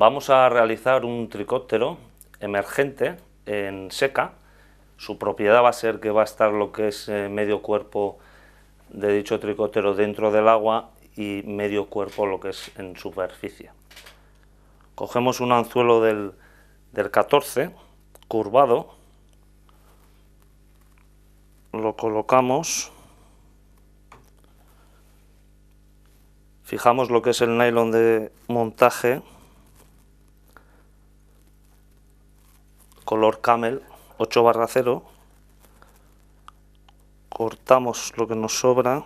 Vamos a realizar un tricóptero emergente en seca. Su propiedad va a ser que va a estar lo que es eh, medio cuerpo de dicho tricóptero dentro del agua y medio cuerpo lo que es en superficie. Cogemos un anzuelo del, del 14 curvado, lo colocamos, fijamos lo que es el nylon de montaje color camel 8 barra 0 cortamos lo que nos sobra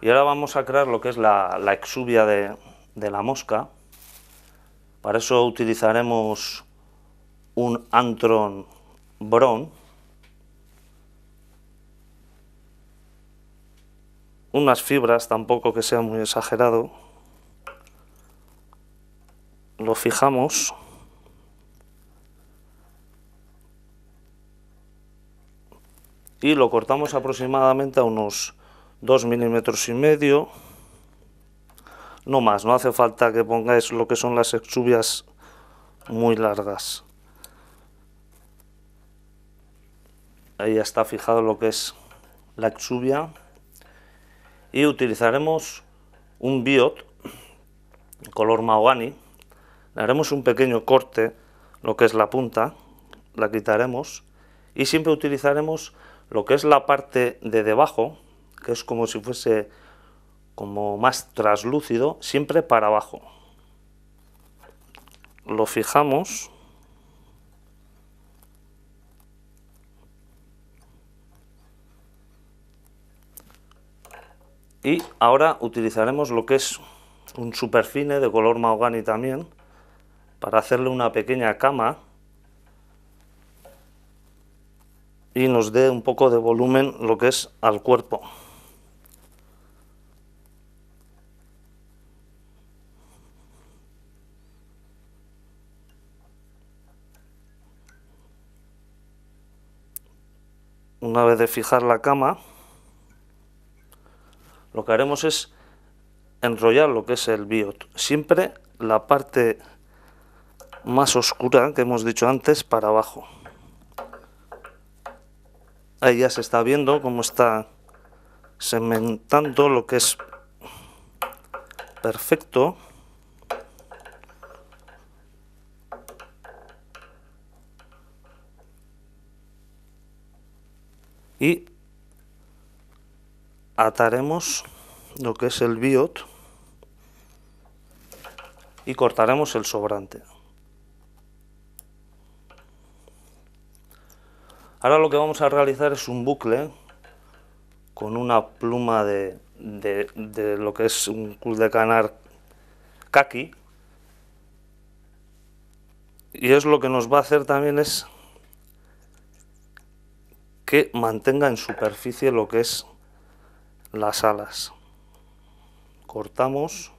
y ahora vamos a crear lo que es la, exubia exuvia de, la mosca para eso utilizaremos un antron Bron, unas fibras tampoco que sea muy exagerado lo fijamos y lo cortamos aproximadamente a unos 2 milímetros y medio no más, no hace falta que pongáis lo que son las exubias muy largas ahí ya está fijado lo que es la exuvia y utilizaremos un biot color mahogany le haremos un pequeño corte lo que es la punta la quitaremos y siempre utilizaremos lo que es la parte de debajo, que es como si fuese como más traslúcido, siempre para abajo. Lo fijamos. Y ahora utilizaremos lo que es un superfine de color mahogany también para hacerle una pequeña cama y nos dé un poco de volumen lo que es al cuerpo. Una vez de fijar la cama, lo que haremos es enrollar lo que es el biot. Siempre la parte más oscura que hemos dicho antes para abajo. Ahí ya se está viendo cómo está segmentando lo que es perfecto. Y ataremos lo que es el biot y cortaremos el sobrante. Ahora lo que vamos a realizar es un bucle con una pluma de, lo que es un cul de canar kaki. Y es lo que nos va a hacer también es que mantenga en superficie lo que es las alas. Cortamos,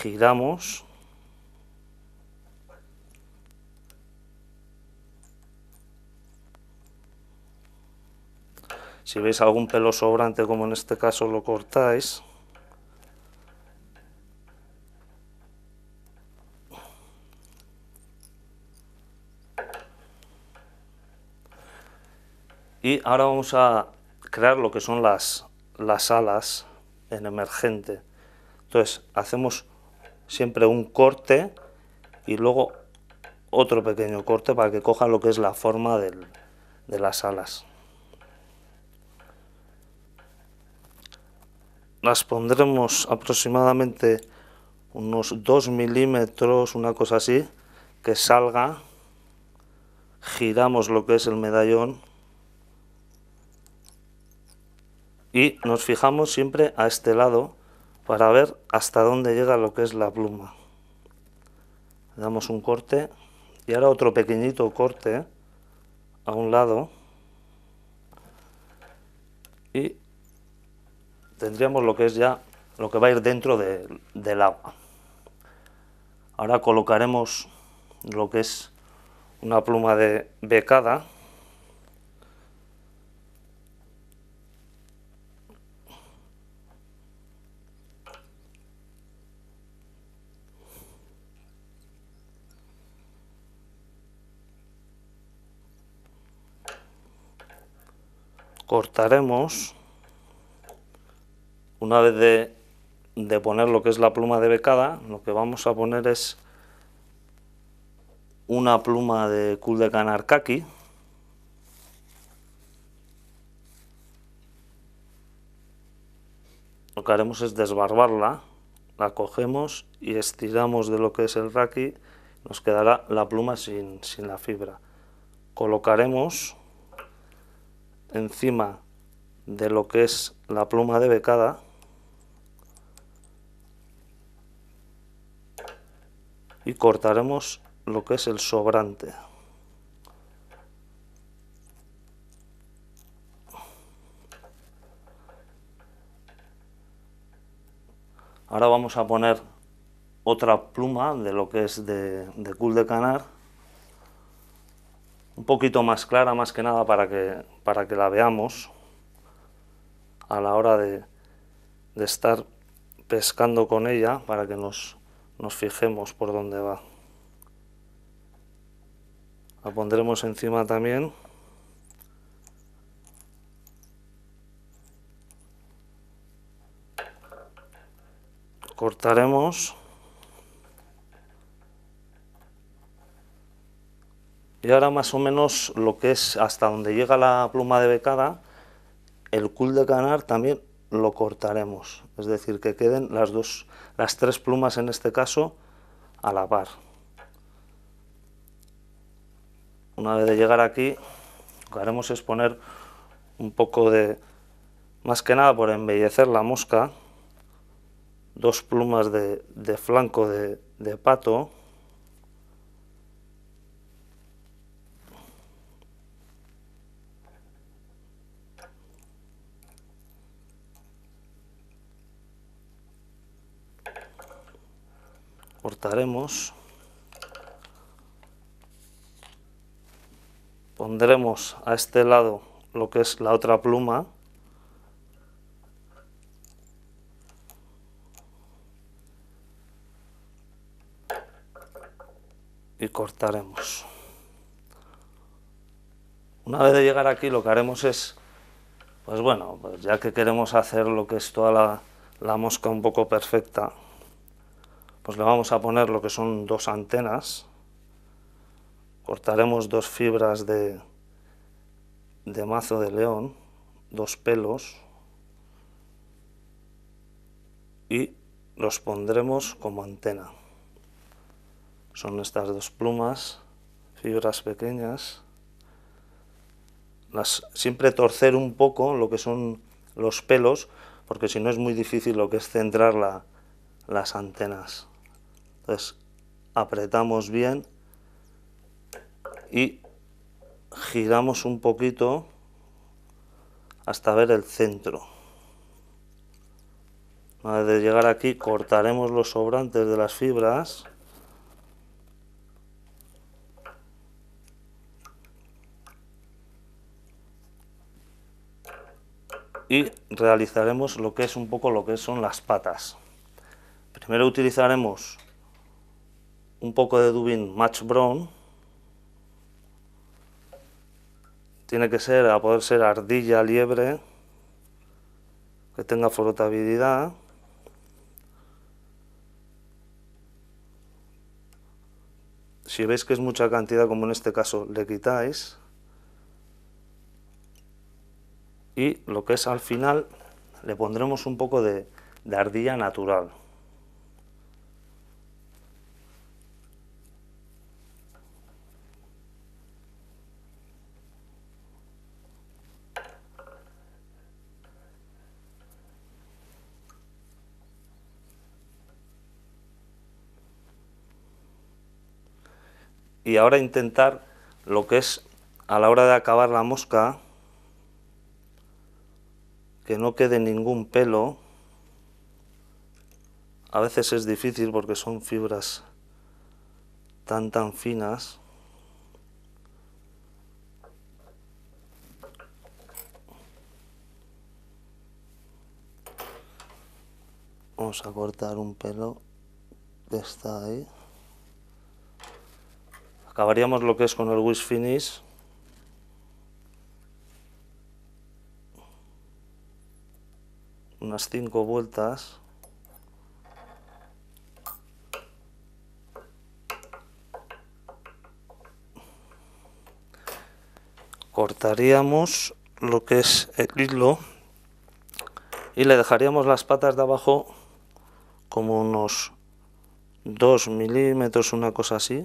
giramos Si veis algún pelo sobrante, como en este caso, lo cortáis. Y ahora vamos a crear lo que son las, alas en emergente. Entonces hacemos siempre un corte y luego otro pequeño corte para que coja lo que es la forma de las alas. las pondremos aproximadamente unos 2 milímetros, una cosa así, que salga, giramos lo que es el medallón y nos fijamos siempre a este lado para ver hasta dónde llega lo que es la pluma. damos un corte y ahora otro pequeñito corte a un lado y tendríamos lo que es ya lo que va a ir dentro del agua. Ahora colocaremos lo que es una pluma de becada. Cortaremos una vez de, poner lo que es la pluma de becada, lo que vamos a poner es una pluma de cool de kaki. lo que haremos es desbarbarla, la cogemos y estiramos de lo que es el raki, nos quedará la pluma sin la fibra. Colocaremos encima de lo que es la pluma de becada y cortaremos lo que es el sobrante. Ahora vamos a poner otra pluma de lo que es de, cul Cool de Canar, un poquito más clara más que nada para que, para que la veamos a la hora de estar pescando con ella para que nos nos fijemos por dónde va. La pondremos encima también. Cortaremos. Y ahora más o menos lo que es hasta donde llega la pluma de becada, el cul de canar también lo cortaremos, es decir, que queden las dos, las tres plumas en este caso a la par. Una vez de llegar aquí, lo que haremos es poner un poco de, más que nada por embellecer la mosca, dos plumas de, flanco de pato, cortaremos pondremos a este lado lo que es la otra pluma y cortaremos una vez de llegar aquí lo que haremos es pues bueno pues ya que queremos hacer lo que es toda la mosca un poco perfecta pues le vamos a poner lo que son dos antenas, cortaremos dos fibras de, mazo de león, dos pelos, y los pondremos como antena. Son estas dos plumas, fibras pequeñas. siempre torcer un poco lo que son los pelos, porque si no es muy difícil lo que es centrar las antenas. Entonces apretamos bien y giramos un poquito hasta ver el centro. vez de llegar aquí cortaremos los sobrantes de las fibras. Y realizaremos lo que es un poco lo que son las patas. Primero utilizaremos un poco de Dubin Match Brown. Tiene que ser, a poder ser ardilla, liebre, que tenga flotabilidad. Si veis que es mucha cantidad, como en este caso, le quitáis. Y lo que es al final, le pondremos un poco de, de ardilla natural. y ahora intentar lo que es a la hora de acabar la mosca, que no quede ningún pelo. A veces es difícil porque son fibras tan tan finas. Vamos a cortar un pelo que está ahí acabaríamos lo que es con el wish finish unas cinco vueltas cortaríamos lo que es el hilo y le dejaríamos las patas de abajo como unos 2 milímetros, una cosa así.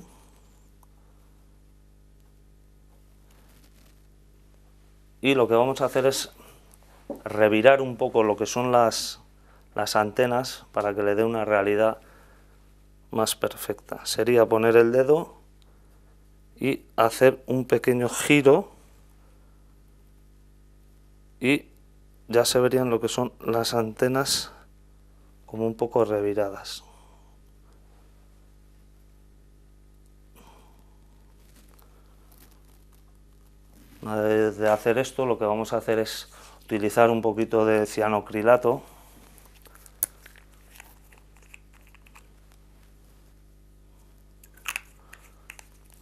y lo que vamos a hacer es revirar un poco lo que son las, las antenas para que le dé una realidad más perfecta. Sería poner el dedo y hacer un pequeño giro y ya se verían lo que son las antenas como un poco reviradas. de hacer esto lo que vamos a hacer es utilizar un poquito de cianocrilato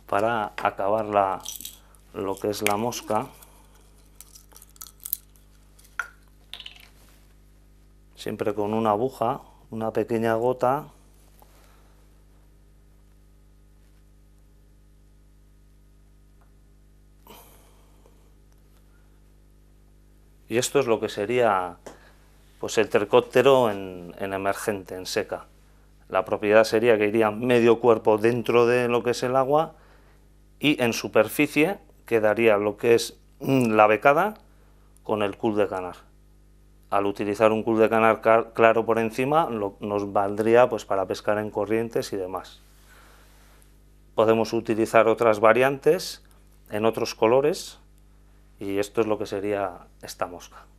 para acabar lo que es la mosca siempre con una aguja una pequeña gota Y esto es lo que sería pues, el tercóptero en, emergente, en seca. La propiedad sería que iría medio cuerpo dentro de lo que es el agua y en superficie quedaría lo que es mm, la becada con el cul de canar. Al utilizar un cul de canar claro por encima nos valdría pues, para pescar en corrientes y demás. Podemos utilizar otras variantes en otros colores, y esto es lo que sería esta mosca.